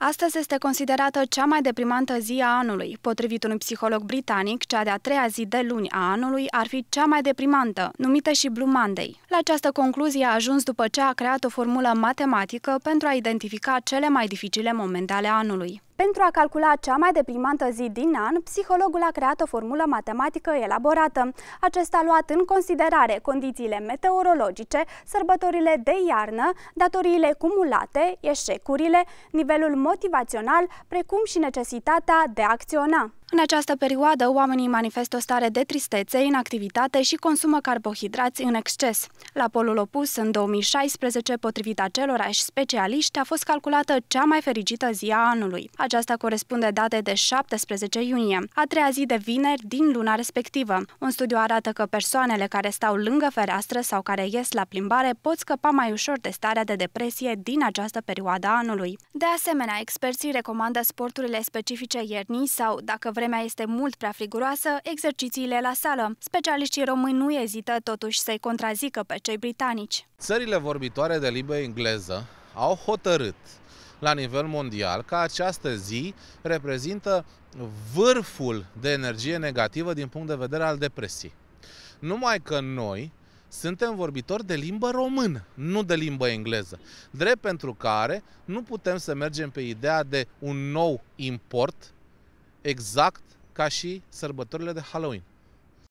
Astăzi este considerată cea mai deprimantă zi a anului. Potrivit unui psiholog britanic, cea de-a treia zi de luni a anului ar fi cea mai deprimantă, numită și Blue Monday. La această concluzie a ajuns după ce a creat o formulă matematică pentru a identifica cele mai dificile momente ale anului. Pentru a calcula cea mai deprimantă zi din an, psihologul a creat o formulă matematică elaborată. Acesta a luat în considerare condițiile meteorologice, sărbătorile de iarnă, datoriile cumulate, eșecurile, nivelul motivațional, precum și necesitatea de a acționa. În această perioadă, oamenii manifestă o stare de tristețe, inactivitate și consumă carbohidrați în exces. La polul opus, în 2016, potrivit acelorași specialiști, a fost calculată cea mai fericită zi a anului. Aceasta corespunde date de 17 iunie, a treia zi de vineri din luna respectivă. Un studiu arată că persoanele care stau lângă fereastră sau care ies la plimbare pot scăpa mai ușor de starea de depresie din această perioadă a anului. De asemenea, experții recomandă sporturile specifice iernii sau, dacă vremea este mult prea friguroasă, exercițiile la sală. Specialiștii români nu ezită totuși să-i contrazică pe cei britanici. Țările vorbitoare de limbă engleză au hotărât la nivel mondial că această zi reprezintă vârful de energie negativă din punct de vedere al depresiei. Numai că noi suntem vorbitori de limbă română, nu de limbă engleză. Drept pentru care nu putem să mergem pe ideea de un nou import exact ca și sărbătorile de Halloween.